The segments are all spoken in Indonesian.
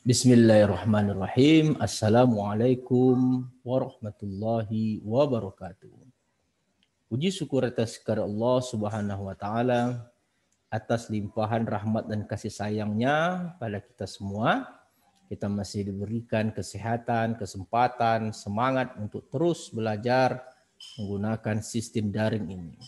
Bismillahirrahmanirrahim. Assalamualaikum warahmatullahi wabarakatuh. Puji syukur atas kepada Allah Subhanahu wa taala atas limpahan rahmat dan kasih sayangnya pada kita semua. Kita masih diberikan kesehatan, kesempatan, semangat untuk terus belajar menggunakan sistem daring ini.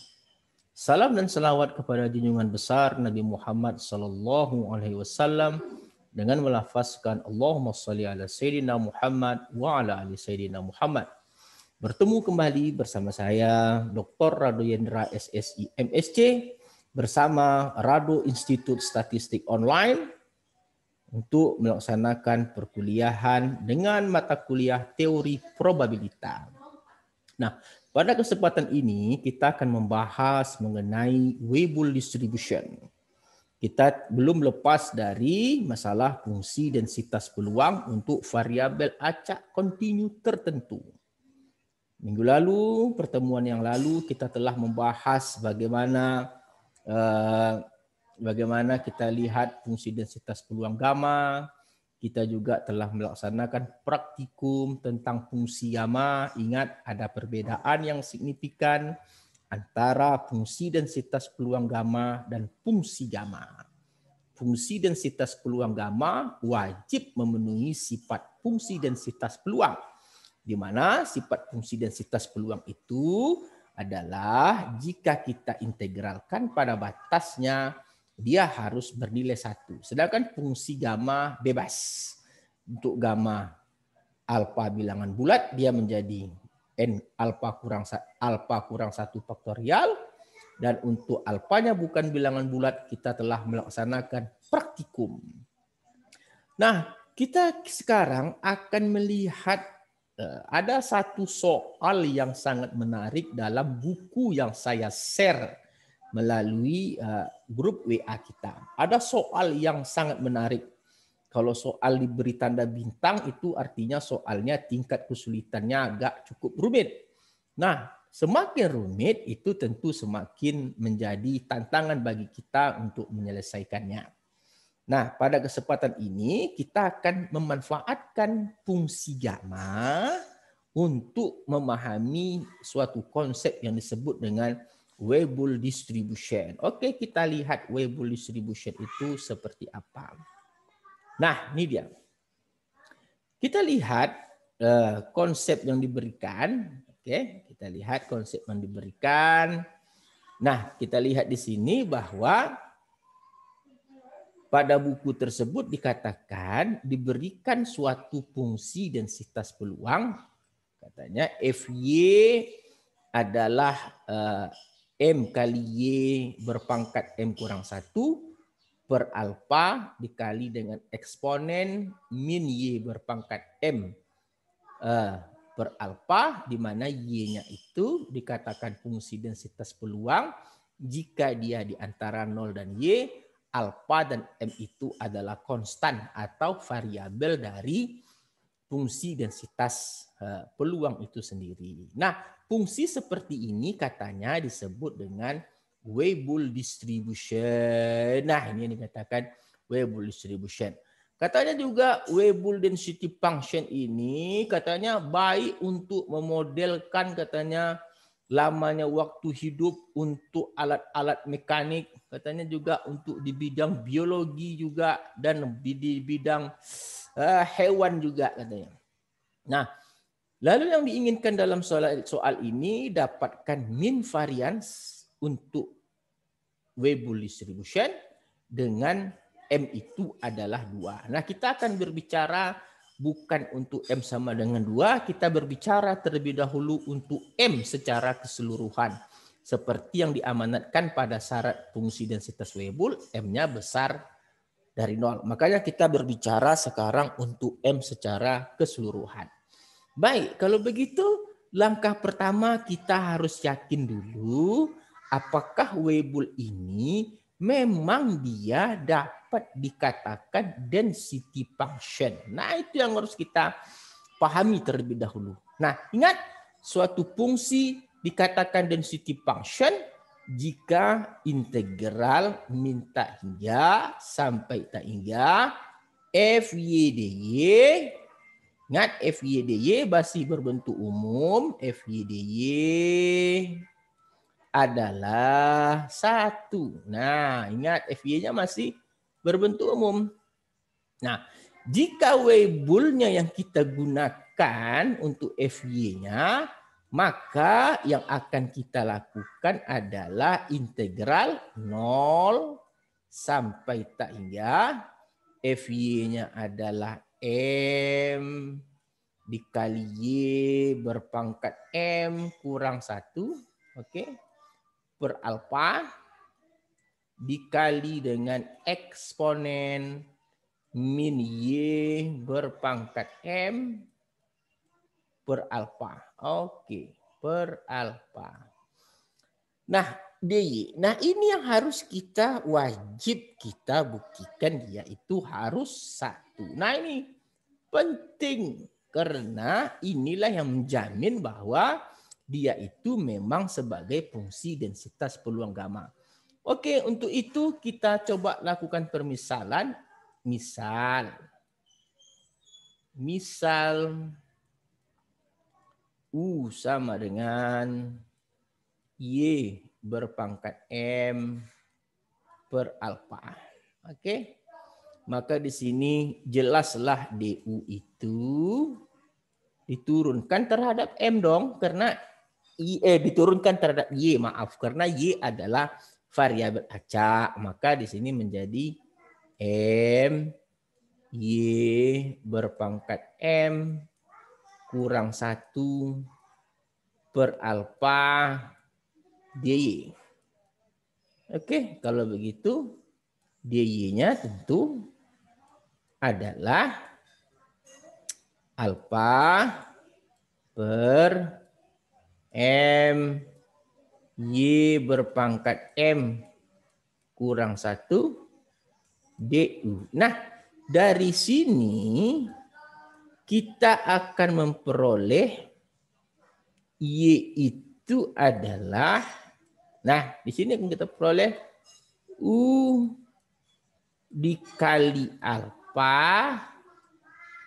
Salam dan selawat kepada junjungan besar Nabi Muhammad sallallahu alaihi wasallam dengan melafazkan Allahumma salli ala sayyidina Muhammad wa ala ali sayyidina Muhammad. Bertemu kembali bersama saya Dr. Yendra SSI MSC bersama Radu Institut Statistik Online untuk melaksanakan perkuliahan dengan mata kuliah teori probabilita. Nah, pada kesempatan ini kita akan membahas mengenai Weibull distribution kita belum lepas dari masalah fungsi densitas peluang untuk variabel acak kontinu tertentu. Minggu lalu, pertemuan yang lalu kita telah membahas bagaimana eh, bagaimana kita lihat fungsi densitas peluang gamma. Kita juga telah melaksanakan praktikum tentang fungsi gamma. Ingat ada perbedaan yang signifikan antara fungsi densitas peluang gamma dan fungsi gamma. Fungsi densitas peluang gamma wajib memenuhi sifat fungsi densitas peluang, di mana sifat fungsi densitas peluang itu adalah jika kita integralkan pada batasnya dia harus bernilai satu. Sedangkan fungsi gamma bebas. Untuk gamma alfa bilangan bulat dia menjadi n alfa kurang alfa kurang satu faktorial dan untuk alfanya bukan bilangan bulat kita telah melaksanakan praktikum. Nah, kita sekarang akan melihat eh, ada satu soal yang sangat menarik dalam buku yang saya share melalui eh, grup WA kita. Ada soal yang sangat menarik kalau soal diberi tanda bintang itu artinya soalnya tingkat kesulitannya agak cukup rumit. Nah, semakin rumit itu tentu semakin menjadi tantangan bagi kita untuk menyelesaikannya. Nah, pada kesempatan ini kita akan memanfaatkan fungsi gamma untuk memahami suatu konsep yang disebut dengan Weibull distribution. Oke, kita lihat Weibull distribution itu seperti apa. Nah, ini dia. Kita lihat uh, konsep yang diberikan. Oke, kita lihat konsep yang diberikan. Nah, kita lihat di sini bahwa pada buku tersebut dikatakan diberikan suatu fungsi densitas peluang. Katanya FY adalah uh, M kali Y berpangkat M kurang satu per alfa dikali dengan eksponen min Y berpangkat M uh, per alfa di mana Y-nya itu dikatakan fungsi densitas peluang jika dia di antara 0 dan Y, alfa dan M itu adalah konstan atau variabel dari fungsi densitas eh, peluang itu sendiri. Nah, fungsi seperti ini katanya disebut dengan Weibull distribution. Nah, ini yang dikatakan Weibull distribution. Katanya juga Weibull density function ini katanya baik untuk memodelkan katanya lamanya waktu hidup untuk alat-alat mekanik, katanya juga untuk di bidang biologi juga dan di bidang uh, hewan juga katanya. Nah, lalu yang diinginkan dalam soal soal ini dapatkan mean variance untuk Weibull distribution dengan M itu adalah dua. Nah, kita akan berbicara bukan untuk M sama dengan dua, kita berbicara terlebih dahulu untuk M secara keseluruhan. Seperti yang diamanatkan pada syarat fungsi densitas Weibull, M-nya besar dari nol. Makanya kita berbicara sekarang untuk M secara keseluruhan. Baik, kalau begitu langkah pertama kita harus yakin dulu apakah webul ini memang dia dapat dikatakan density function. Nah, itu yang harus kita pahami terlebih dahulu. Nah, ingat suatu fungsi dikatakan density function jika integral minta hingga sampai tak hingga f y d ingat f y d y masih berbentuk umum f y d adalah satu. Nah, ingat FY-nya masih berbentuk umum. Nah, jika weibulnya yang kita gunakan untuk FY-nya, maka yang akan kita lakukan adalah integral 0 sampai tak hingga FY-nya adalah M dikali Y berpangkat M kurang 1. Oke. Okay beralfa dikali dengan eksponen min Y berpangkat M beralfa. Oke, beralfa. Nah, DY. Nah, ini yang harus kita wajib kita buktikan yaitu harus satu. Nah, ini penting karena inilah yang menjamin bahwa dia itu memang sebagai fungsi densitas peluang gamma. Oke, untuk itu kita coba lakukan permisalan. Misal, misal U sama dengan Y berpangkat M per alfa. Oke, maka di sini jelaslah DU itu diturunkan terhadap M dong, karena I, eh, diturunkan terhadap Y, maaf, karena Y adalah variabel acak, maka di sini menjadi M Y berpangkat M kurang satu per alfa DY. Oke, kalau begitu DY-nya tentu adalah alfa per M Y berpangkat M kurang satu DU. Nah, dari sini kita akan memperoleh Y itu adalah nah, di sini akan kita peroleh U dikali alfa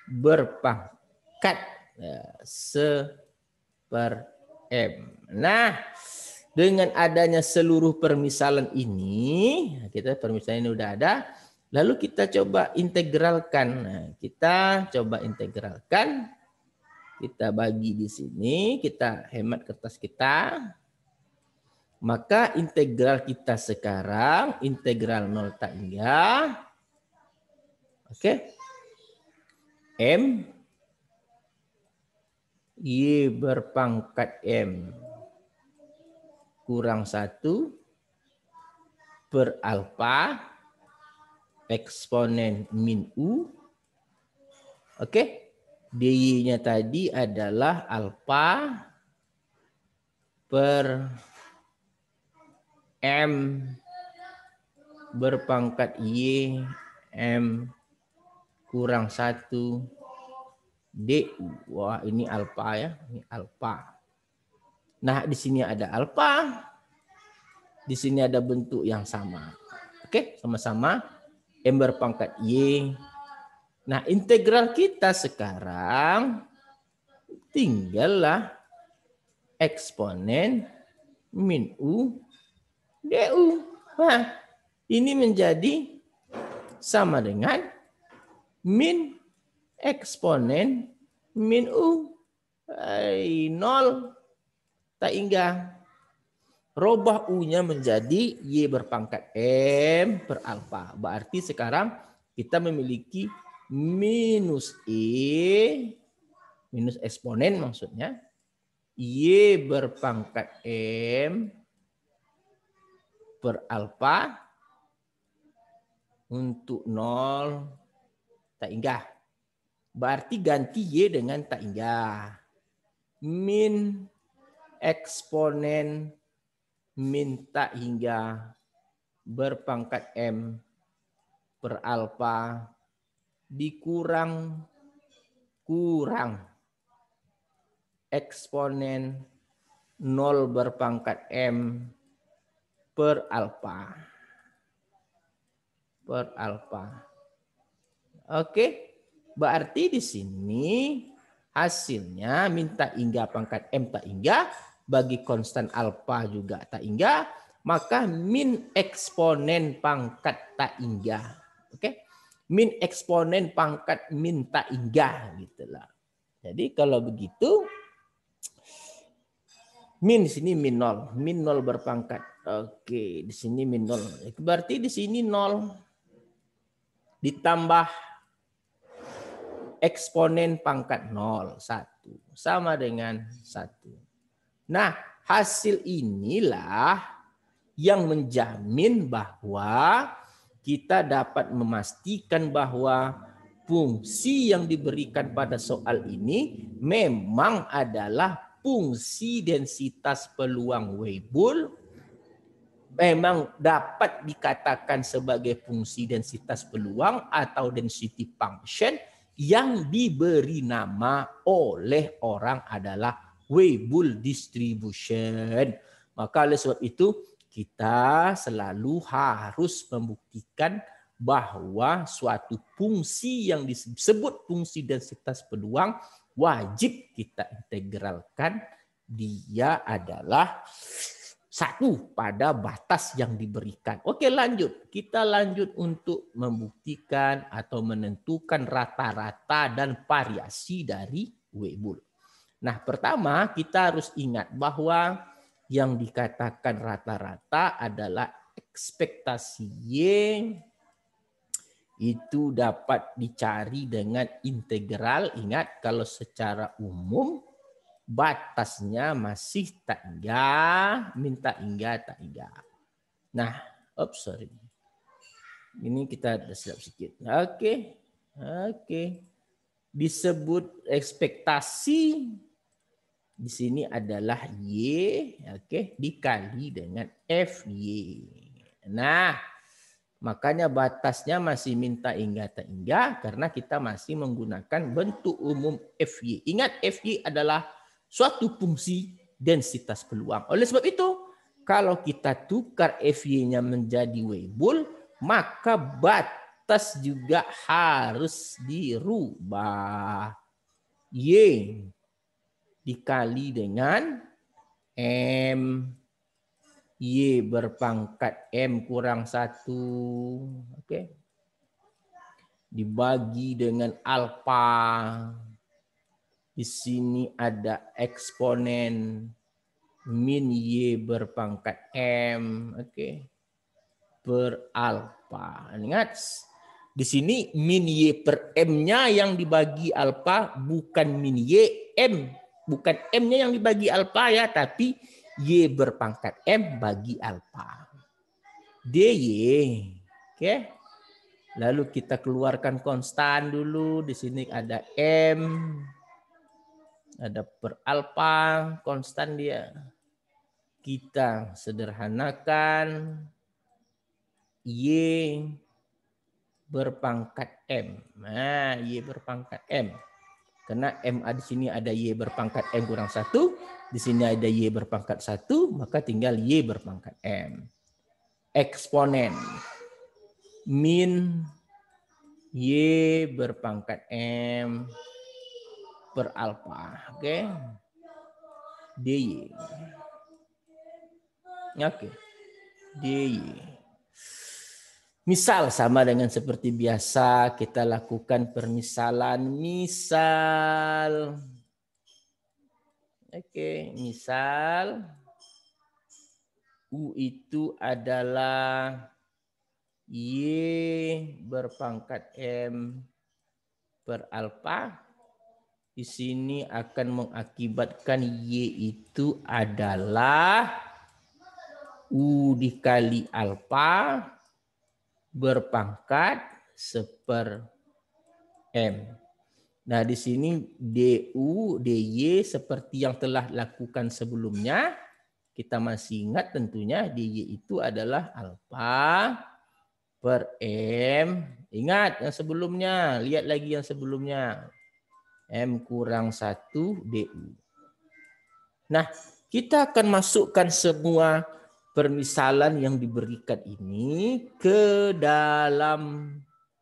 berpangkat nah, seperti M. Eh, nah, dengan adanya seluruh permisalan ini, kita permisalan ini udah ada, lalu kita coba integralkan. Nah, kita coba integralkan. Kita bagi di sini, kita hemat kertas kita. Maka integral kita sekarang, integral 0 tak hingga. Oke. Okay. M Y berpangkat M kurang satu alfa eksponen min U. Oke. Okay? DY-nya tadi adalah alfa per M berpangkat Y M kurang satu DU. Wah, ini alpha ya, ini alpha Nah, di sini ada alpha Di sini ada bentuk yang sama. Oke, sama-sama M pangkat Y. Nah, integral kita sekarang tinggallah eksponen min U DU. wah ini menjadi sama dengan min eksponen min u ay, eh, nol tak hingga robah u-nya menjadi y berpangkat m per alfa. Berarti sekarang kita memiliki minus e minus eksponen maksudnya y berpangkat m per alfa untuk nol tak ingat. Berarti ganti Y dengan tak indah. Min eksponen min tak hingga berpangkat M per alfa dikurang kurang eksponen nol berpangkat M per alfa. Per alfa. Oke. Okay? Berarti di sini hasilnya minta hingga pangkat M tak hingga bagi konstan alfa juga tak hingga maka min eksponen pangkat tak hingga. Oke. Okay? Min eksponen pangkat min tak hingga gitulah. Jadi kalau begitu min di sini min 0 min 0 berpangkat. Oke, di sini min 0 Berarti di sini 0 ditambah eksponen pangkat 0, 1. Sama dengan 1. Nah, hasil inilah yang menjamin bahwa kita dapat memastikan bahwa fungsi yang diberikan pada soal ini memang adalah fungsi densitas peluang Weibull memang dapat dikatakan sebagai fungsi densitas peluang atau density function yang diberi nama oleh orang adalah Weibull distribution. Maka oleh sebab itu kita selalu harus membuktikan bahwa suatu fungsi yang disebut fungsi densitas peluang wajib kita integralkan dia adalah satu pada batas yang diberikan. Oke lanjut, kita lanjut untuk membuktikan atau menentukan rata-rata dan variasi dari Weibull. Nah pertama kita harus ingat bahwa yang dikatakan rata-rata adalah ekspektasi Y itu dapat dicari dengan integral. Ingat kalau secara umum batasnya masih tak ingat, minta ingat, tak ingat. Nah, oh sorry. Ini kita ada sedikit. Oke, okay. oke. Okay. Disebut ekspektasi di sini adalah Y, oke, okay, dikali dengan f y. Nah, makanya batasnya masih minta hingga tak hingga karena kita masih menggunakan bentuk umum FY. Ingat FY adalah suatu fungsi densitas peluang. Oleh sebab itu, kalau kita tukar FY-nya menjadi Weibull, maka batas juga harus dirubah. Y dikali dengan M. Y berpangkat M kurang satu, Oke. Okay. Dibagi dengan alfa. Di sini ada eksponen min Y berpangkat M. Oke. Okay. Per alfa. Ingat, di sini min Y per M-nya yang dibagi alfa bukan min Y, M. Bukan M-nya yang dibagi alfa ya, tapi Y berpangkat M bagi alfa. DY. Oke. Okay. Lalu kita keluarkan konstan dulu. Di sini ada M ada beralpa konstan dia. Kita sederhanakan Y berpangkat M. Nah, Y berpangkat M. Karena M di sini ada Y berpangkat M kurang satu Di sini ada Y berpangkat satu Maka tinggal Y berpangkat M. Eksponen. Min Y berpangkat M beralfa. Oke. Okay? DY. Oke. Okay. DY. Misal sama dengan seperti biasa kita lakukan permisalan misal. Oke, misal U itu adalah Y berpangkat M per alfa di sini akan mengakibatkan Y itu adalah U dikali alfa berpangkat seper M. Nah, di sini DU, DY seperti yang telah lakukan sebelumnya. Kita masih ingat tentunya DY itu adalah alfa per M. Ingat yang sebelumnya, lihat lagi yang sebelumnya. M kurang 1 DU. Nah, kita akan masukkan semua permisalan yang diberikan ini ke dalam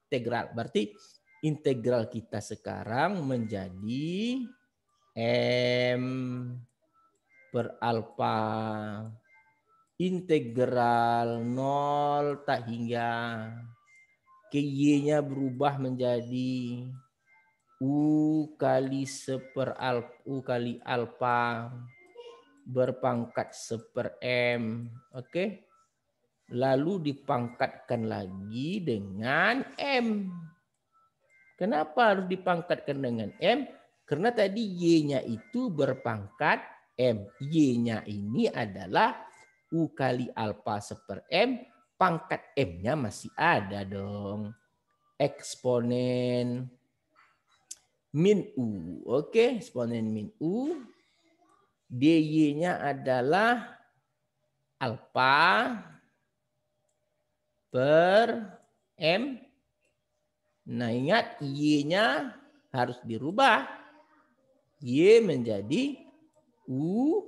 integral. Berarti integral kita sekarang menjadi M per alfa integral 0 tak hingga ke Y-nya berubah menjadi U kali seper al, U kali alfa berpangkat seper M. Oke. Okay? Lalu dipangkatkan lagi dengan M. Kenapa harus dipangkatkan dengan M? Karena tadi Y-nya itu berpangkat M. Y-nya ini adalah U kali alfa seper M. Pangkat M-nya masih ada dong. Eksponen Min u, Oke, min u DY-nya adalah alfa per M. Nah ingat Y-nya harus dirubah. Y menjadi U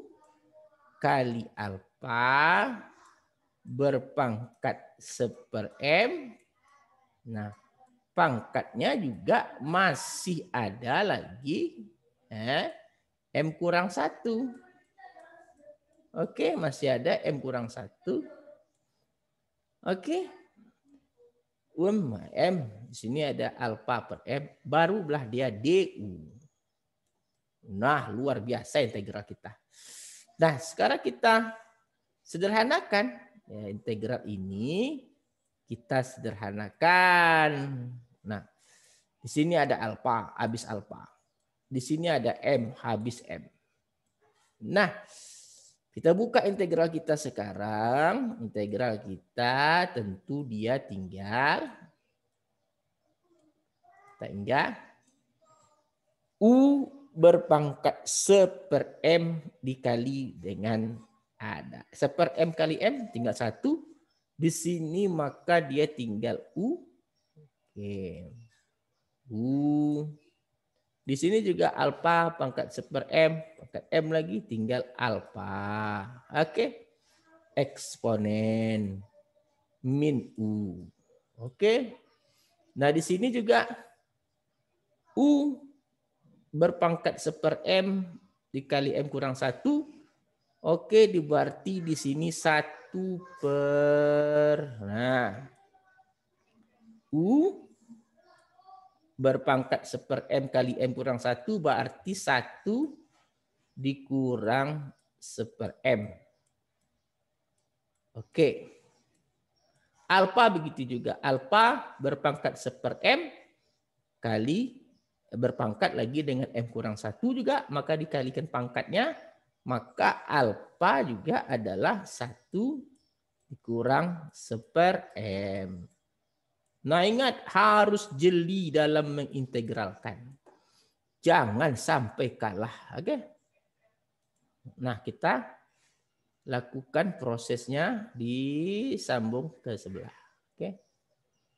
kali alfa berpangkat seper M. Nah pangkatnya juga masih ada lagi eh, M kurang satu. Oke, masih ada M kurang satu. Oke. Um, M, di sini ada alfa per M, baru belah dia DU. Nah, luar biasa integral kita. Nah, sekarang kita sederhanakan ya, integral ini. Kita sederhanakan. Nah, di sini ada alfa, habis alfa. Di sini ada M, habis M. Nah, kita buka integral kita sekarang. Integral kita tentu dia tinggal. Tinggal. U berpangkat seper M dikali dengan ada. Seper M kali M tinggal satu. Di sini maka dia tinggal U Oke. U. Uh. Di sini juga alfa pangkat seper M. Pangkat M lagi tinggal alfa. Oke. Eksponen min U. Oke. Nah di sini juga U berpangkat seper M dikali M kurang satu Oke, diberarti di sini satu per. Nah. U berpangkat seper M kali M kurang satu berarti satu dikurang seper M. Oke. Alfa begitu juga. Alfa berpangkat seper M kali berpangkat lagi dengan M kurang satu juga. Maka dikalikan pangkatnya. Maka alfa juga adalah satu dikurang seper M. Nah ingat harus jeli dalam mengintegralkan. Jangan sampai kalah. Oke? Okay? Nah kita lakukan prosesnya disambung ke sebelah. Oke? Okay?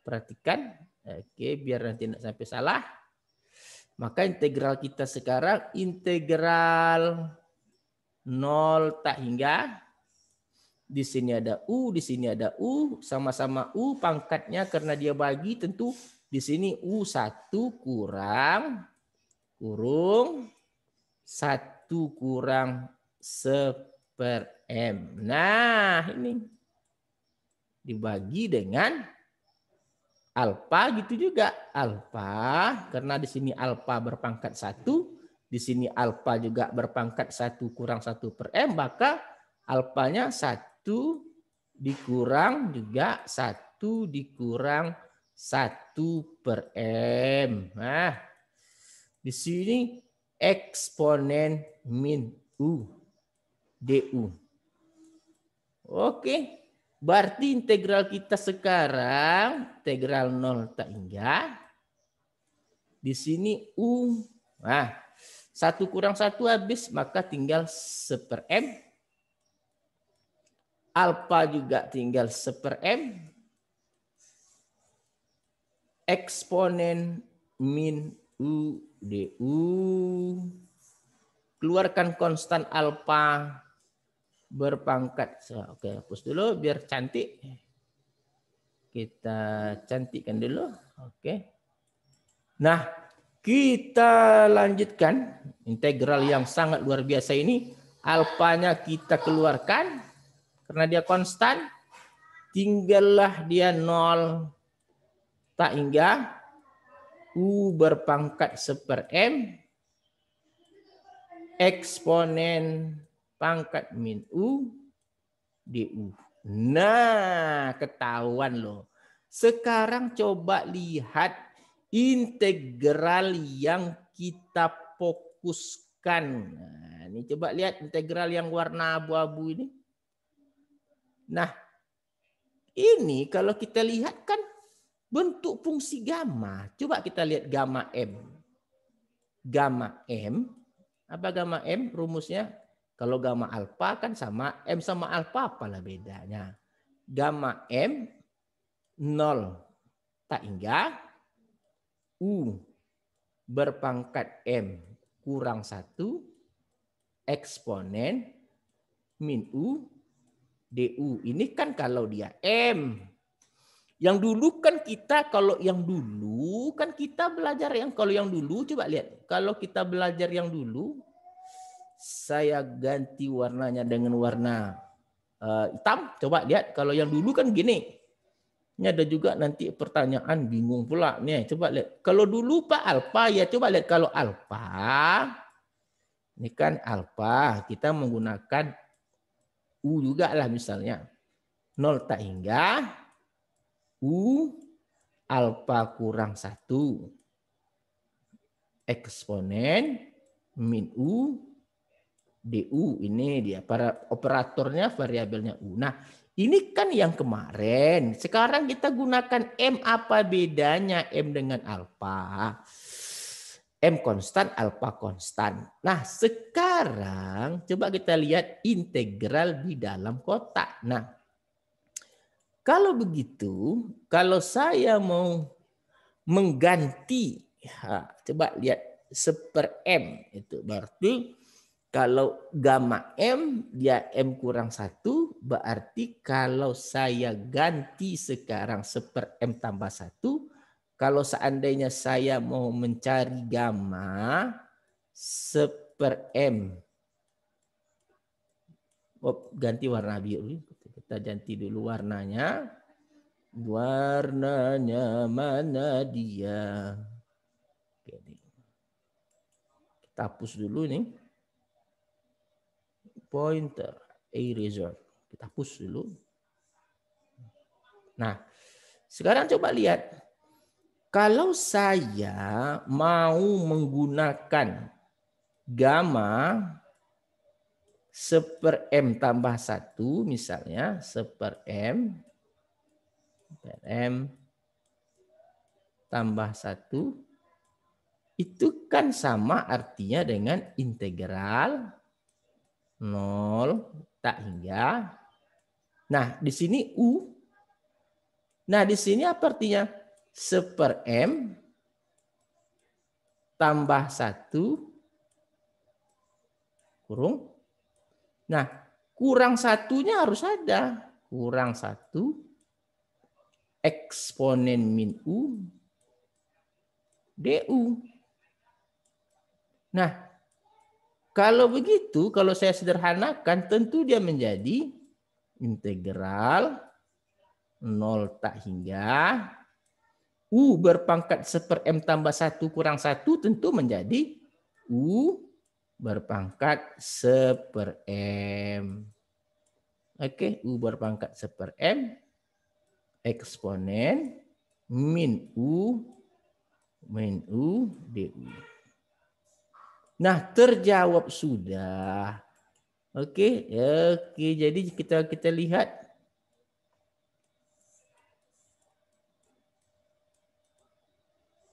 Perhatikan. Oke, okay, biar nanti tidak sampai salah. Maka integral kita sekarang integral 0 tak hingga di sini ada U, di sini ada U, sama-sama U pangkatnya karena dia bagi tentu di sini u satu kurang kurung satu kurang seper M. Nah, ini dibagi dengan alfa gitu juga. Alfa karena di sini alfa berpangkat satu di sini alfa juga berpangkat satu kurang satu per M, maka alfanya satu 1 dikurang juga satu dikurang satu per M. Nah, di sini eksponen min U DU. Oke, berarti integral kita sekarang integral nol tak hingga. Di sini U. Nah, satu kurang satu habis maka tinggal seper M Alfa juga tinggal seper M. Eksponen min U DU. Keluarkan konstan alfa berpangkat. So, Oke, okay, hapus dulu biar cantik. Kita cantikkan dulu. Oke. Okay. Nah, kita lanjutkan integral yang sangat luar biasa ini. alpanya kita keluarkan. Karena dia konstan, tinggallah dia nol tak hingga U berpangkat seper M eksponen pangkat min U DU. Nah, ketahuan loh. Sekarang coba lihat integral yang kita fokuskan. Nah, ini coba lihat integral yang warna abu-abu ini. Nah, ini kalau kita lihat kan bentuk fungsi gamma. Coba kita lihat gamma M. Gamma M, apa gamma M rumusnya? Kalau gamma alfa kan sama M sama alfa apalah bedanya. Gamma M 0 tak hingga U berpangkat M kurang 1 eksponen min U DU. Ini kan kalau dia M. Yang dulu kan kita kalau yang dulu kan kita belajar yang kalau yang dulu coba lihat. Kalau kita belajar yang dulu saya ganti warnanya dengan warna uh, hitam. Coba lihat kalau yang dulu kan gini. Ini ada juga nanti pertanyaan bingung pula nih. Coba lihat. Kalau dulu Pak alfa ya coba lihat kalau alfa ini kan alfa kita menggunakan U juga lah misalnya. 0 tak hingga U alfa kurang 1 eksponen min U DU ini dia para operatornya variabelnya U. Nah, ini kan yang kemarin. Sekarang kita gunakan M apa bedanya M dengan alfa? M konstan, alfa konstan. Nah, sekarang sekarang coba kita lihat integral di dalam kotak. Nah, kalau begitu, kalau saya mau mengganti, ya, coba lihat seper M itu berarti kalau gamma M dia M kurang satu berarti kalau saya ganti sekarang seper M tambah satu kalau seandainya saya mau mencari gamma seper per M. Oh, ganti warna biru. Kita ganti dulu warnanya. Warnanya mana dia? Kita hapus dulu nih. Pointer eraser. Kita hapus dulu. Nah, sekarang coba lihat. Kalau saya mau menggunakan gamma seper M tambah satu misalnya seper M per M tambah satu itu kan sama artinya dengan integral nol tak hingga. Nah, di sini U. Nah, di sini apa artinya? Seper M tambah satu kurung. Nah, kurang satunya harus ada. Kurang satu eksponen min u du. Nah, kalau begitu, kalau saya sederhanakan, tentu dia menjadi integral 0 tak hingga U berpangkat seper M tambah satu kurang satu tentu menjadi U berpangkat seper M. Oke, U berpangkat seper M. Eksponen min U min U DU. Nah, terjawab sudah. Oke, oke. Jadi kita kita lihat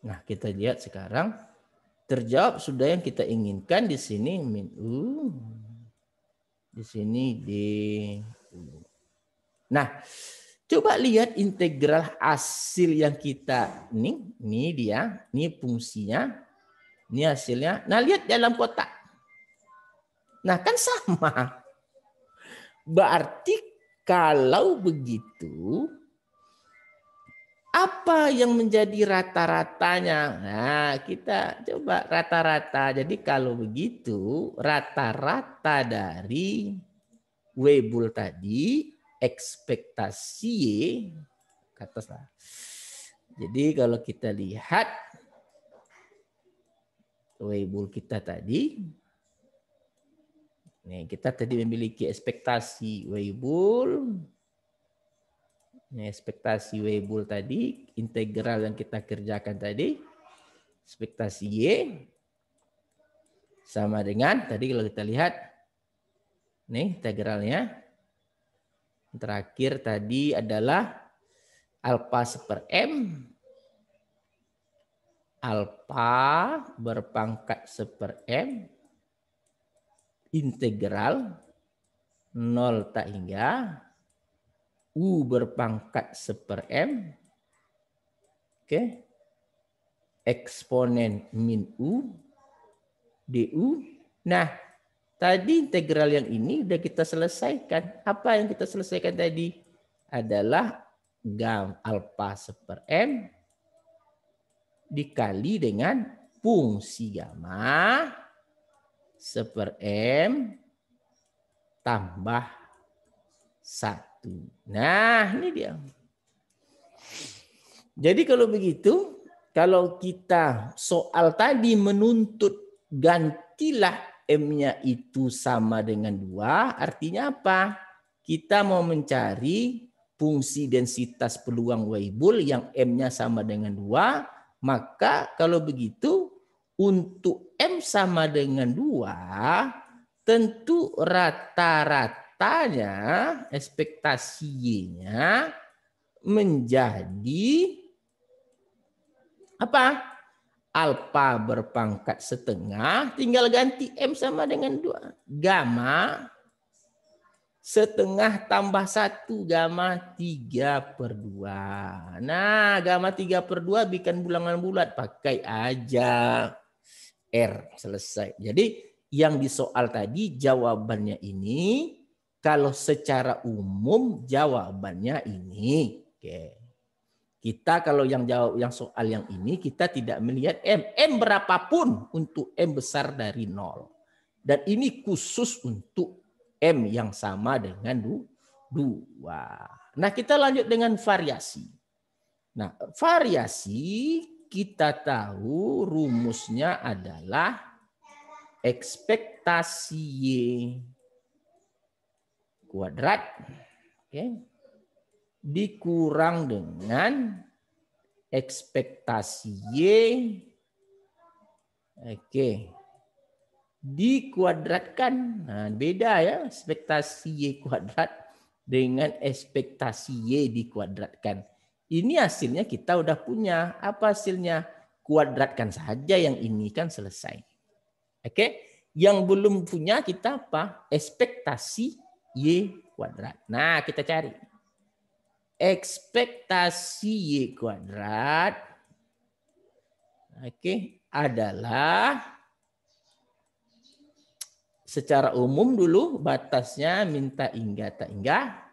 Nah, kita lihat sekarang terjawab sudah yang kita inginkan di sini min u uh, di sini di Nah, coba lihat integral hasil yang kita ini ini dia, ini fungsinya, ini hasilnya. Nah, lihat dalam kotak. Nah, kan sama. Berarti kalau begitu, apa yang menjadi rata-ratanya? Nah, kita coba rata-rata. Jadi kalau begitu, rata-rata dari Webul tadi, ekspektasi Y, atas lah. Jadi kalau kita lihat Webul kita tadi, nih kita tadi memiliki ekspektasi Webul ekspektasi Weibull tadi, integral yang kita kerjakan tadi, ekspektasi Y sama dengan tadi kalau kita lihat nih integralnya terakhir tadi adalah alfa seper m alfa berpangkat seper m integral 0 tak hingga U berpangkat 1 M. Oke. Okay. Eksponen min U DU. Nah, tadi integral yang ini sudah kita selesaikan. Apa yang kita selesaikan tadi? Adalah gam alfa seper M dikali dengan fungsi gamma seper M tambah 1 satu. Nah, ini dia. Jadi kalau begitu, kalau kita soal tadi menuntut gantilah M-nya itu sama dengan dua, artinya apa? Kita mau mencari fungsi densitas peluang Weibull yang M-nya sama dengan dua, maka kalau begitu untuk M sama dengan dua, tentu rata-rata katanya ekspektasinya menjadi apa? Alfa berpangkat setengah, tinggal ganti M sama dengan 2. Gamma setengah tambah satu gamma 3 per 2. Nah, gamma 3 per 2 bikin bulangan bulat, pakai aja R. Selesai. Jadi yang di soal tadi jawabannya ini kalau secara umum jawabannya ini. Oke. Kita kalau yang jawab yang soal yang ini kita tidak melihat M. M berapapun untuk M besar dari nol. Dan ini khusus untuk M yang sama dengan dua. Nah kita lanjut dengan variasi. Nah variasi kita tahu rumusnya adalah ekspektasi Y kuadrat okay, dikurang dengan ekspektasi Y oke okay, dikuadratkan nah beda ya ekspektasi Y kuadrat dengan ekspektasi Y dikuadratkan ini hasilnya kita udah punya apa hasilnya kuadratkan saja yang ini kan selesai oke okay? yang belum punya kita apa ekspektasi Y kuadrat. Nah, kita cari. Ekspektasi Y kuadrat oke okay, adalah secara umum dulu batasnya minta hingga tak hingga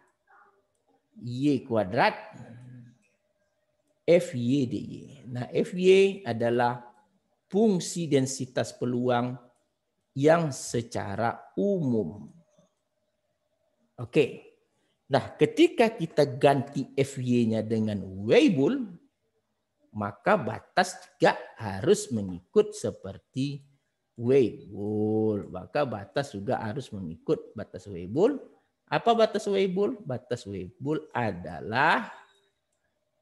Y kuadrat FY dy. Nah, FY adalah fungsi densitas peluang yang secara umum Oke. Nah, ketika kita ganti FY-nya dengan Weibull, maka batas juga harus mengikut seperti Weibull. Maka batas juga harus mengikut batas Weibull. Apa batas Weibull? Batas Weibull adalah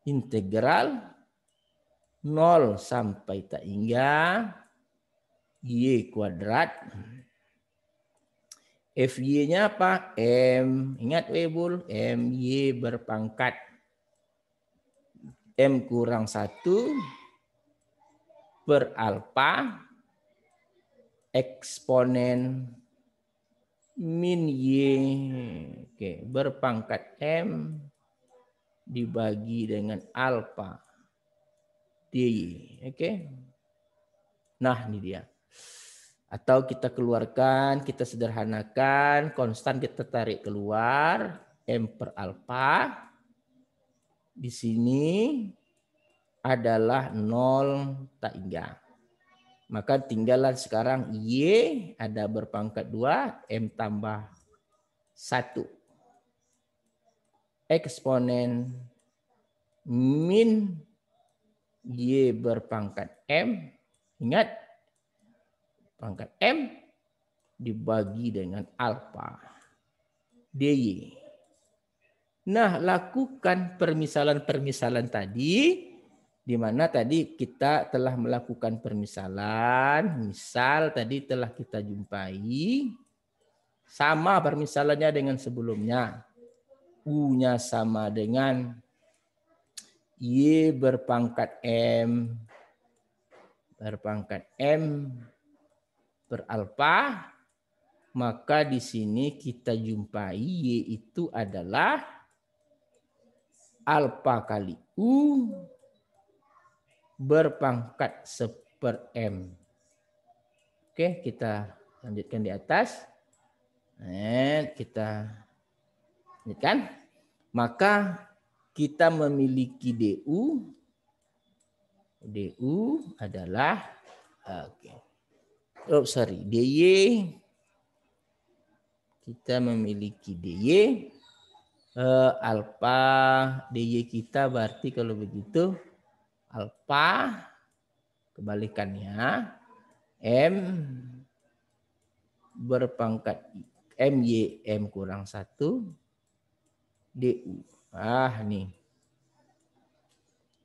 integral 0 sampai tak hingga y kuadrat FY-nya apa? M. Ingat Webul, MY berpangkat. M kurang satu per alfa eksponen min Y. Oke, berpangkat M dibagi dengan alfa DY. Oke. Nah, ini dia atau kita keluarkan, kita sederhanakan, konstan kita tarik keluar, M per alfa. Di sini adalah 0 tak hingga. Maka tinggalan sekarang Y ada berpangkat 2, M tambah 1. Eksponen min Y berpangkat M. Ingat, Pangkat M dibagi dengan alfa dy. Nah, lakukan permisalan-permisalan tadi di mana tadi kita telah melakukan permisalan, misal tadi telah kita jumpai sama permisalannya dengan sebelumnya. U-nya sama dengan Y berpangkat M berpangkat M beralfa, maka di sini kita jumpai Y itu adalah alfa kali U berpangkat seper M. Oke, kita lanjutkan di atas. Dan kita lanjutkan. Maka kita memiliki DU. DU adalah oke. Okay oh sorry dy kita memiliki dy uh, eh, alpha. dy kita berarti kalau begitu Alpha. kebalikannya m berpangkat m y m kurang satu du ah nih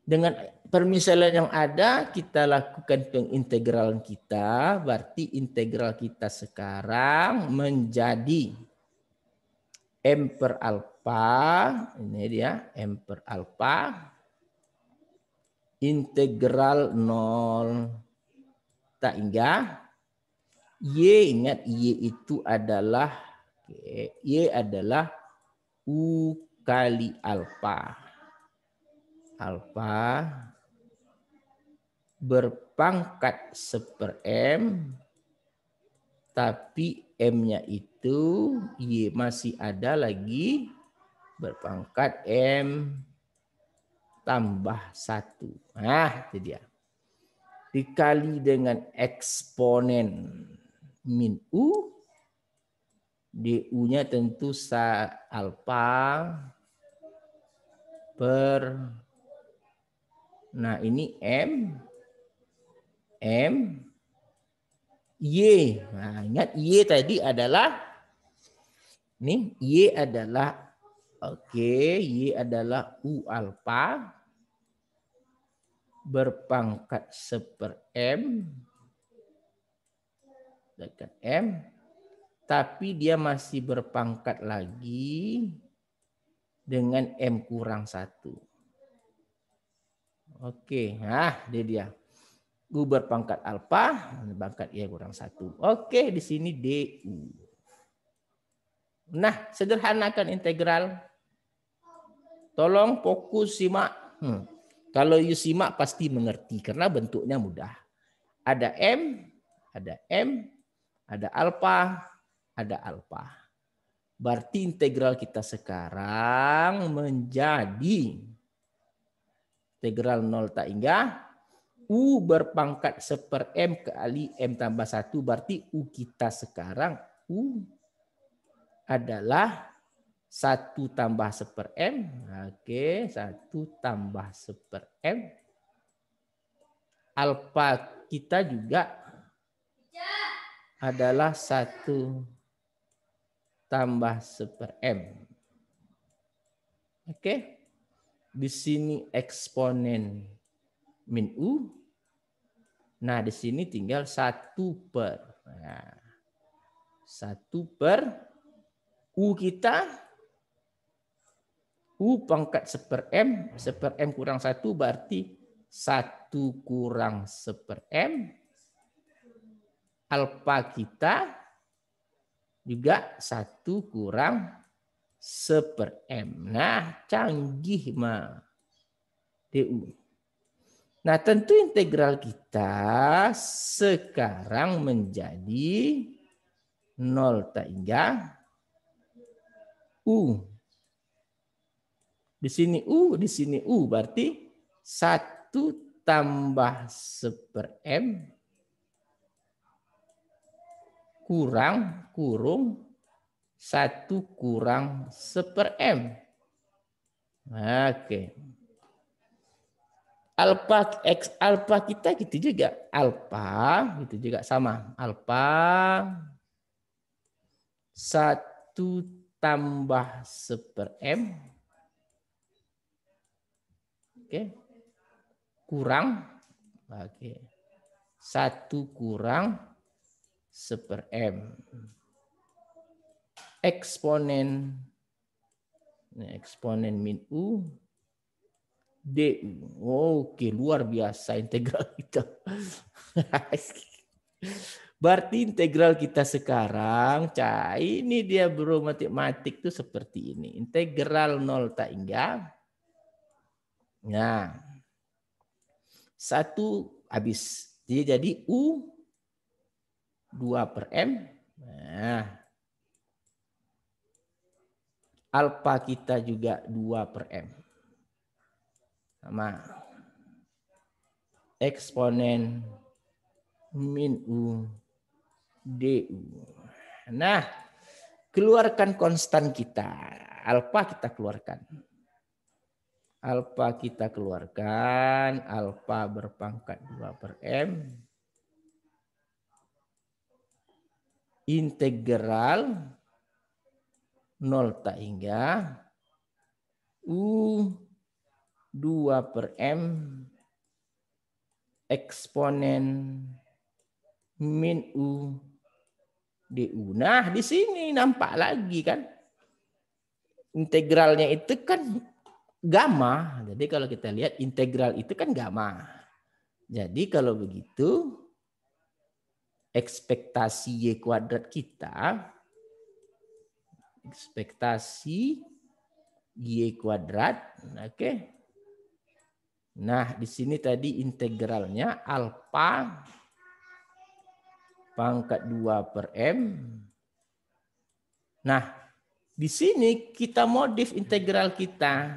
dengan permisalan yang ada kita lakukan pengintegralan kita, berarti integral kita sekarang menjadi m per alfa, ini dia m per alfa integral 0 tak hingga y ingat y itu adalah y adalah u kali alfa alfa berpangkat seper M, tapi M-nya itu Y masih ada lagi berpangkat M tambah satu. Nah, itu dia. Dikali dengan eksponen min U, DU-nya tentu sa alfa per Nah, ini M M Y. Nah, ingat Y tadi adalah nih Y adalah oke, Y adalah U alfa berpangkat seper M dekat M tapi dia masih berpangkat lagi dengan M kurang satu. Oke, okay. nah dia dia. Guber pangkat alfa, pangkat Y e kurang satu. Oke, di sini DU. Nah, sederhanakan integral. Tolong fokus simak. Hmm. Kalau you simak pasti mengerti karena bentuknya mudah. Ada M, ada M, ada alfa, ada alfa. Berarti integral kita sekarang menjadi integral 0 tak hingga U berpangkat seper M kali M tambah 1 berarti U kita sekarang U adalah 1 tambah seper M. Oke, 1 tambah seper M. Alfa kita juga adalah 1 tambah seper M. Oke, di sini eksponen min U Nah, di sini tinggal satu per. Nah, satu per U kita. U pangkat seper M. Seper M kurang satu berarti satu kurang seper M. Alfa kita juga satu kurang seper M. Nah, canggih mah. DU. Nah, tentu integral kita sekarang menjadi 0 taiga U. Di sini U, di sini U. Berarti 1 tambah 1 per M kurang kurung 1 kurang 1 per M. Oke. Okay alfa x alfa kita gitu juga alfa gitu juga sama alfa satu tambah seper m oke kurang oke satu kurang seper m eksponen eksponen min u DU. Oh, oke, luar biasa integral kita. Berarti integral kita sekarang, Cah, ini dia bro matematik tuh seperti ini. Integral nol tak hingga. Nah, satu habis. Jadi, jadi U 2 per M. Nah, kita juga 2 per M sama eksponen min u du. Nah, keluarkan konstan kita. Alfa kita keluarkan. Alfa kita keluarkan. Alfa berpangkat 2 per M. Integral 0 tak hingga U 2 per M eksponen min U DU. Nah, di sini nampak lagi kan. Integralnya itu kan gamma. Jadi kalau kita lihat integral itu kan gamma. Jadi kalau begitu ekspektasi Y kuadrat kita ekspektasi Y kuadrat, oke. Okay Nah, di sini tadi integralnya alfa pangkat 2 per M. Nah, di sini kita modif integral kita.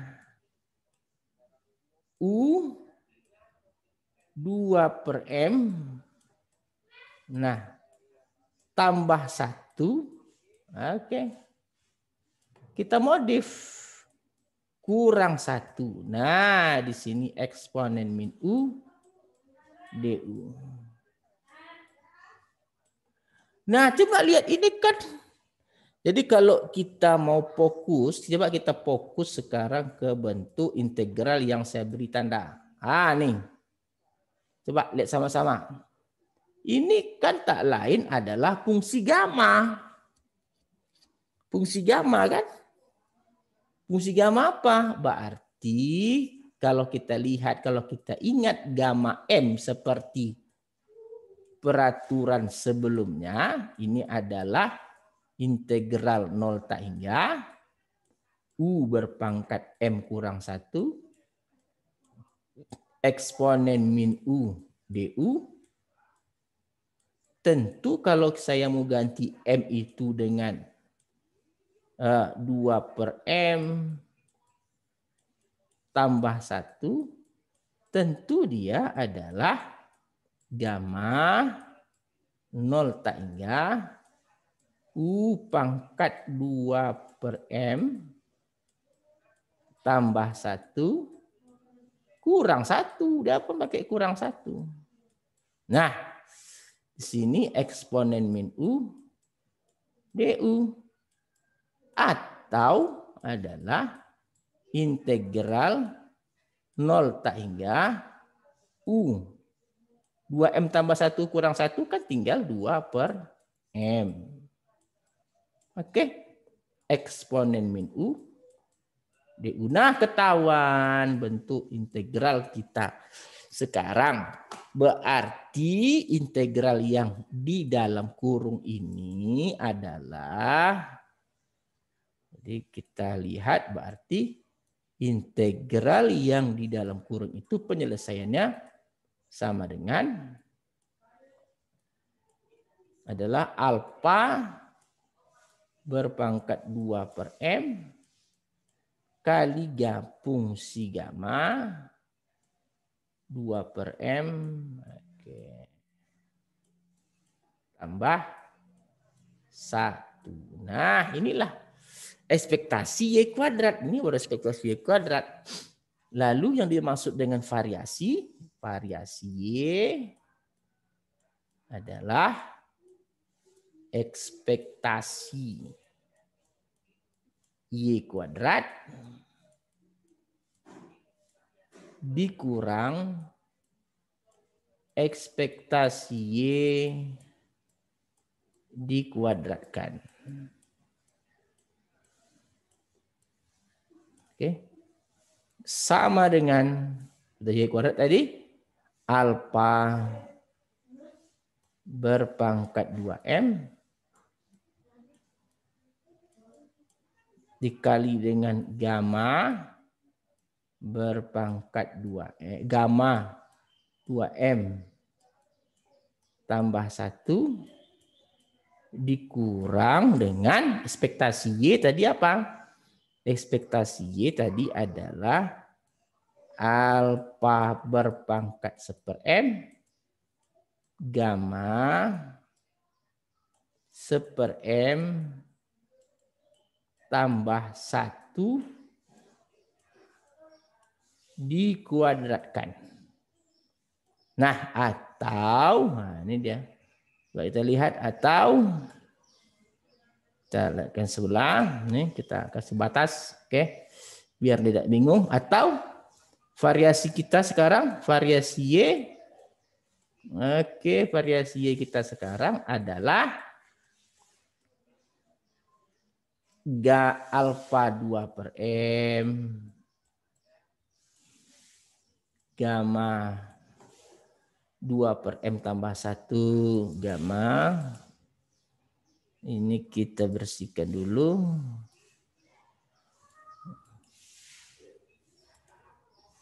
U 2 per M. Nah, tambah 1. Oke. Kita modif kurang satu. Nah, di sini eksponen min U DU. Nah, coba lihat ini kan. Jadi kalau kita mau fokus, coba kita fokus sekarang ke bentuk integral yang saya beri tanda. Ah, nih. Coba lihat sama-sama. Ini kan tak lain adalah fungsi gamma. Fungsi gamma kan? Fungsi gamma apa? Berarti kalau kita lihat, kalau kita ingat gamma M seperti peraturan sebelumnya, ini adalah integral 0 tak hingga U berpangkat M kurang 1 eksponen min U DU. Tentu kalau saya mau ganti M itu dengan 2 eh, per M tambah 1 tentu dia adalah gamma 0 tak hingga U pangkat 2 per M tambah 1 kurang 1. Dapat pakai kurang 1. Nah, di sini eksponen min U DU atau adalah integral 0 tak hingga U. 2M tambah 1 kurang 1 kan tinggal 2 per M. Oke. Okay. Eksponen min U. DU. Nah ketahuan bentuk integral kita. Sekarang berarti integral yang di dalam kurung ini adalah jadi kita lihat berarti integral yang di dalam kurung itu penyelesaiannya sama dengan adalah alfa berpangkat 2 per M kali gabung si gamma 2 per M. Oke. Tambah 1. Nah inilah ekspektasi Y kuadrat. Ini baru ekspektasi Y kuadrat. Lalu yang dimaksud dengan variasi, variasi Y adalah ekspektasi Y kuadrat dikurang ekspektasi Y dikuadratkan. Oke. Sama dengan Y kuadrat tadi alfa berpangkat 2m dikali dengan gamma berpangkat 2 eh, gamma 2m tambah 1 dikurang dengan ekspektasi y tadi apa? ekspektasi Y tadi adalah alfa berpangkat 1 per N gamma 1 per M tambah 1 dikuadratkan. Nah, atau, nah ini dia. Kalau kita lihat, atau kita letakkan sebelah, nih kita kasih batas, oke. Okay. Biar tidak bingung atau variasi kita sekarang variasi Y. Oke, okay, variasi Y kita sekarang adalah ga alfa 2 per M gamma 2 per M tambah 1 gamma ini kita bersihkan dulu.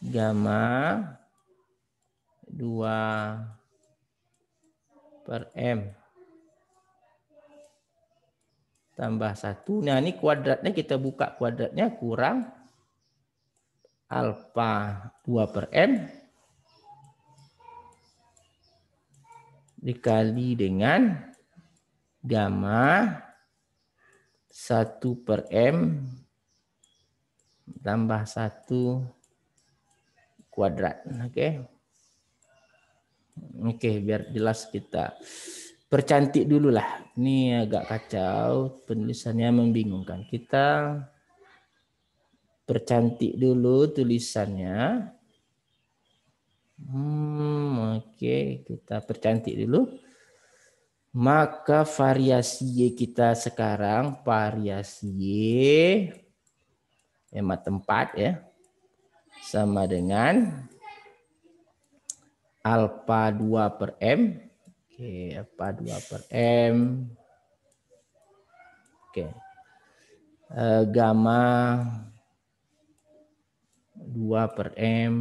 Gamma 2 per M. Tambah 1. Nah ini kuadratnya kita buka kuadratnya kurang alfa 2 per M. Dikali dengan gamma 1 per M tambah 1 kuadrat. Oke. Okay. Oke, okay, biar jelas kita percantik dulu lah Ini agak kacau, penulisannya membingungkan. Kita percantik dulu tulisannya. Hmm, oke, okay. kita percantik dulu maka variasi Y kita sekarang variasi Y ya tempat ya sama dengan alfa 2 per M Oke, alfa 2 per M Oke e, gamma 2 per M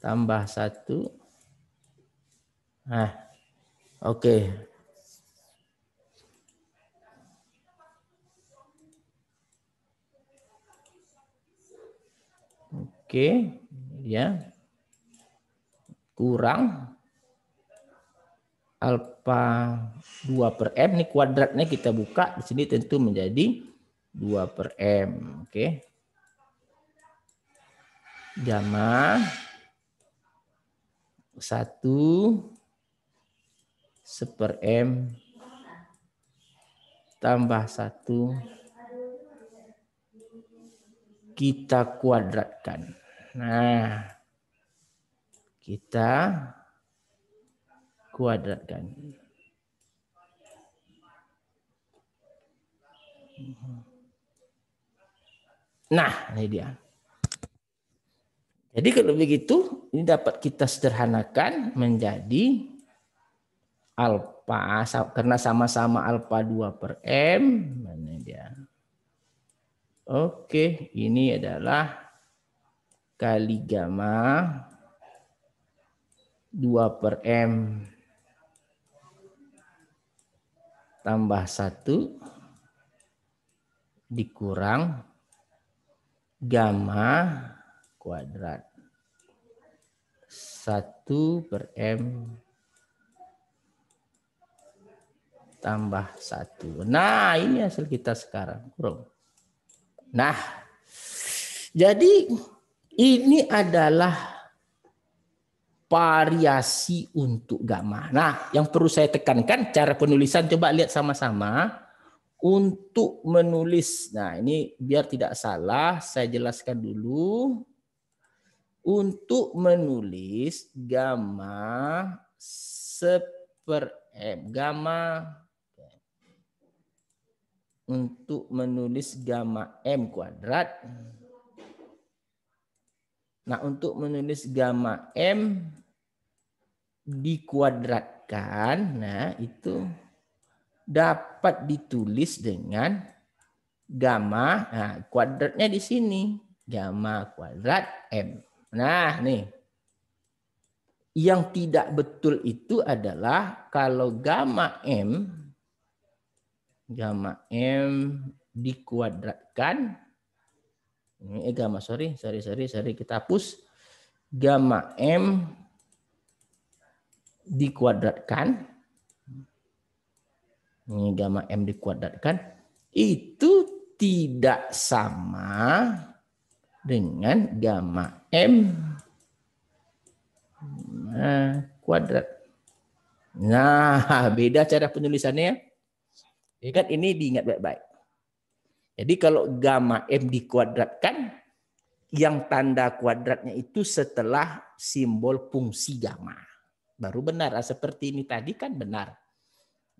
tambah 1 Nah, oke. Okay. Oke, okay, ya. Kurang alfa 2 per m ini kuadratnya kita buka di sini tentu menjadi 2 per m, oke. Okay. Jama 1 Seper M tambah satu kita kuadratkan. Nah, kita kuadratkan. Nah, ini dia. Jadi kalau begitu, ini dapat kita sederhanakan menjadi alfa karena sama-sama alfa 2 per m mana dia Oke, ini adalah kali gamma 2 per M tambah 1 dikurang gamma kuadrat 1 per M tambah satu. Nah, ini hasil kita sekarang. Bro. Nah, jadi ini adalah variasi untuk gamma. Nah, yang perlu saya tekankan cara penulisan coba lihat sama-sama untuk menulis. Nah, ini biar tidak salah saya jelaskan dulu. Untuk menulis gamma seper M, gamma untuk menulis gamma M kuadrat. Nah, untuk menulis gamma M dikuadratkan, nah itu dapat ditulis dengan gamma, nah kuadratnya di sini, gamma kuadrat M. Nah, nih. Yang tidak betul itu adalah kalau gamma M gamma M dikuadratkan. Ini eh, gamma, sorry, sorry, sorry, sorry, kita hapus. Gamma M dikuadratkan. Ini gamma M dikuadratkan. Itu tidak sama dengan gamma M nah, kuadrat. Nah, beda cara penulisannya ya. Ingat ya kan, ini diingat baik-baik. Jadi kalau gamma m dikuadratkan, yang tanda kuadratnya itu setelah simbol fungsi gamma. Baru benar. Ah, seperti ini tadi kan benar.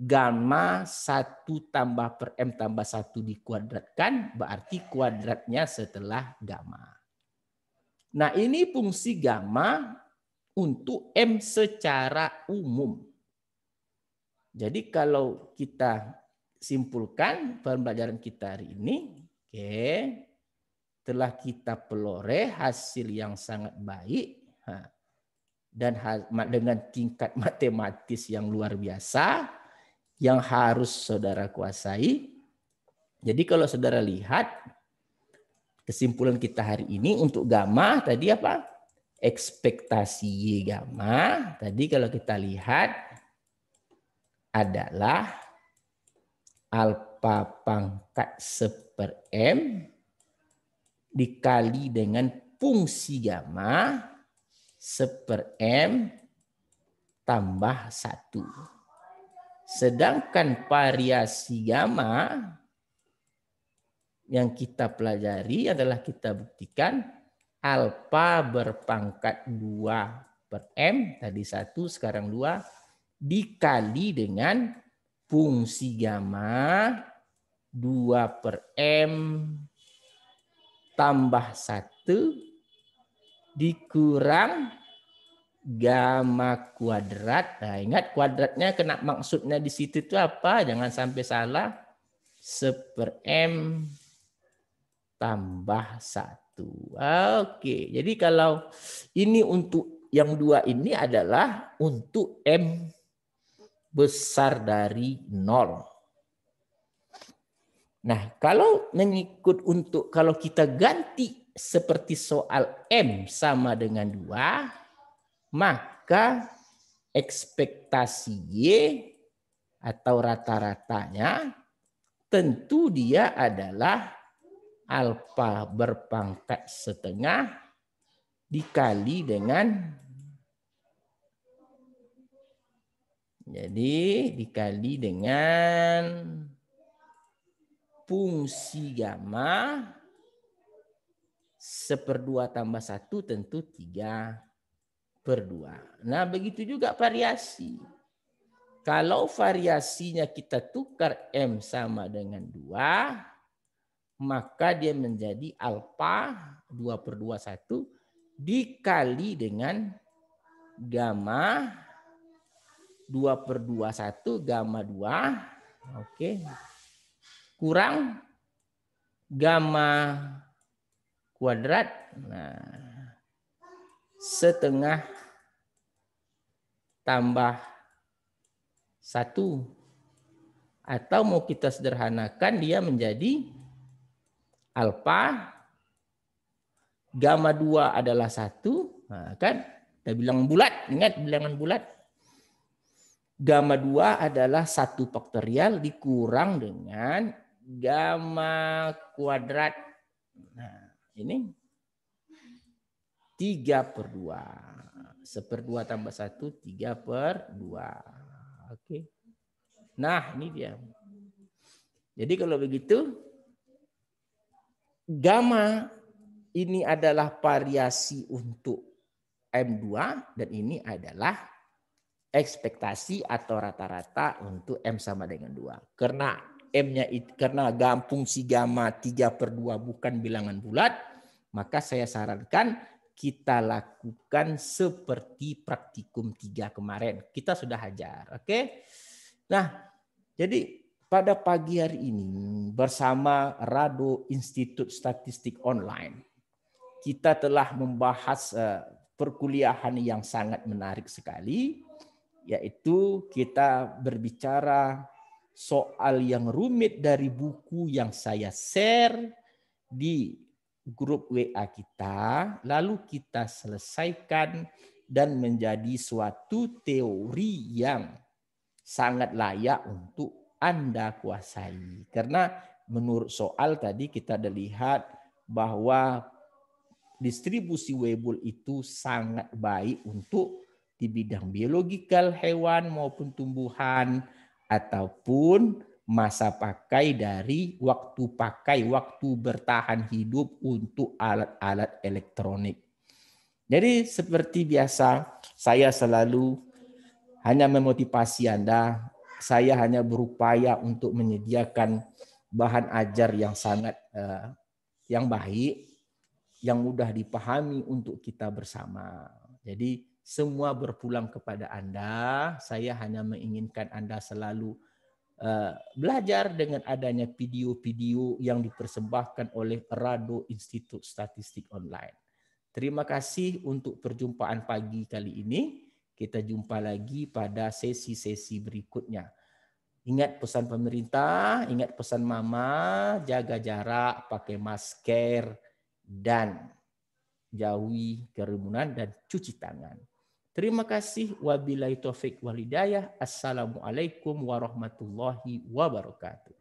Gamma 1 tambah per M tambah 1 dikuadratkan, berarti kuadratnya setelah gamma. Nah ini fungsi gamma untuk M secara umum. Jadi kalau kita simpulkan pembelajaran kita hari ini, oke, telah kita peloreh hasil yang sangat baik dan dengan tingkat matematis yang luar biasa yang harus saudara kuasai. Jadi kalau saudara lihat kesimpulan kita hari ini untuk gamma tadi apa? Ekspektasi Y gamma tadi kalau kita lihat adalah alfa pangkat seper M dikali dengan fungsi gamma seper M tambah satu. Sedangkan variasi gamma yang kita pelajari adalah kita buktikan alfa berpangkat 2 per M, tadi satu sekarang dua dikali dengan fungsi gamma 2 per M tambah 1 dikurang gamma kuadrat. Nah, ingat kuadratnya kena maksudnya di situ itu apa? Jangan sampai salah. 1 M tambah 1. Oke, jadi kalau ini untuk yang dua ini adalah untuk M besar dari nol. Nah, kalau mengikut untuk kalau kita ganti seperti soal M sama dengan dua, maka ekspektasi Y atau rata-ratanya tentu dia adalah alfa berpangkat setengah dikali dengan Jadi dikali dengan fungsi gamma seperdua tambah satu tentu tiga per dua. Nah begitu juga variasi. Kalau variasinya kita tukar M sama dengan dua, maka dia menjadi alfa dua per dua satu dikali dengan gamma 2 per 2, 1, gamma 2. Oke. Kurang gamma kuadrat. Nah, setengah tambah 1. atau mau kita sederhanakan dia menjadi alfa gamma 2 adalah 1. nah, kan kita bilang bulat ingat bilangan bulat gamma 2 adalah satu faktorial dikurang dengan gamma kuadrat. Nah, ini 3 per 2. 1 per 2 tambah 1, 3 per 2. Oke. Nah, ini dia. Jadi kalau begitu, gamma ini adalah variasi untuk M2 dan ini adalah ekspektasi atau rata-rata untuk M sama dengan 2. Karena M-nya karena gampung si gamma 3 per 2 bukan bilangan bulat, maka saya sarankan kita lakukan seperti praktikum 3 kemarin. Kita sudah hajar, oke? Okay? Nah, jadi pada pagi hari ini bersama Rado Institut Statistik Online, kita telah membahas eh, perkuliahan yang sangat menarik sekali yaitu kita berbicara soal yang rumit dari buku yang saya share di grup WA kita, lalu kita selesaikan dan menjadi suatu teori yang sangat layak untuk Anda kuasai. Karena menurut soal tadi kita ada lihat bahwa distribusi Weibull itu sangat baik untuk di bidang biologikal hewan maupun tumbuhan ataupun masa pakai dari waktu pakai, waktu bertahan hidup untuk alat-alat elektronik. Jadi seperti biasa, saya selalu hanya memotivasi Anda, saya hanya berupaya untuk menyediakan bahan ajar yang sangat eh, yang baik, yang mudah dipahami untuk kita bersama. Jadi semua berpulang kepada Anda. Saya hanya menginginkan Anda selalu eh, belajar dengan adanya video-video yang dipersembahkan oleh Rado Institut Statistik Online. Terima kasih untuk perjumpaan pagi kali ini. Kita jumpa lagi pada sesi-sesi berikutnya. Ingat pesan pemerintah, ingat pesan mama, jaga jarak, pakai masker, dan jauhi kerumunan dan cuci tangan. Terima kasih. Wabillahi taufik walidayah. Assalamualaikum warahmatullahi wabarakatuh.